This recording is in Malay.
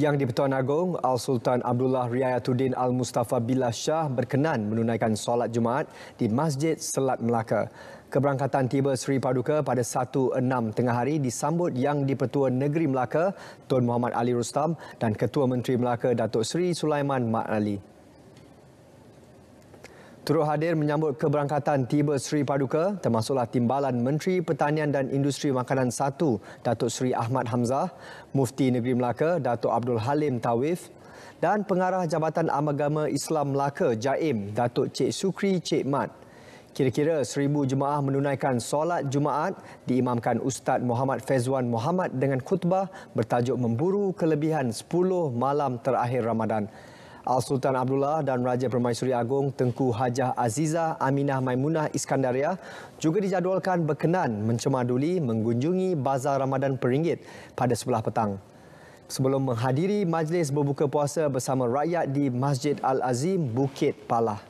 Yang di-Pertuan Agong, Al-Sultan Abdullah Riayatuddin Al-Mustafa Billah Shah berkenan menunaikan solat Jumaat di Masjid Selat Melaka. Keberangkatan tiba Seri Paduka pada 1.6 tengah hari disambut Yang di-Pertua Negeri Melaka, Tun Muhammad Ali Rustam dan Ketua Menteri Melaka, Datuk Seri Sulaiman Mak Ali. Turut hadir menyambut keberangkatan tiba Sri Paduka termasuklah timbalan Menteri Pertanian dan Industri Makanan 1 Datuk Sri Ahmad Hamzah, Mufti Negeri Melaka Datuk Abdul Halim Tawif dan Pengarah Jabatan Amagama Islam Melaka Jaim Datuk Cik Sukri Cik Mat. Kira-kira seribu jemaah menunaikan solat Jumaat diimamkan Ustaz Muhammad Fezwan Muhammad dengan khutbah bertajuk memburu kelebihan 10 malam terakhir Ramadan. Al Sultan Abdullah dan Raja Permaisuri Agong Tengku Hajah Aziza Aminah Maimunah Iskandaria juga dijadualkan berkenan mencemaduli mengunjungi Bazar Ramadan Peringgit pada sebelah petang. Sebelum menghadiri majlis berbuka puasa bersama rakyat di Masjid Al-Azim Bukit Palah.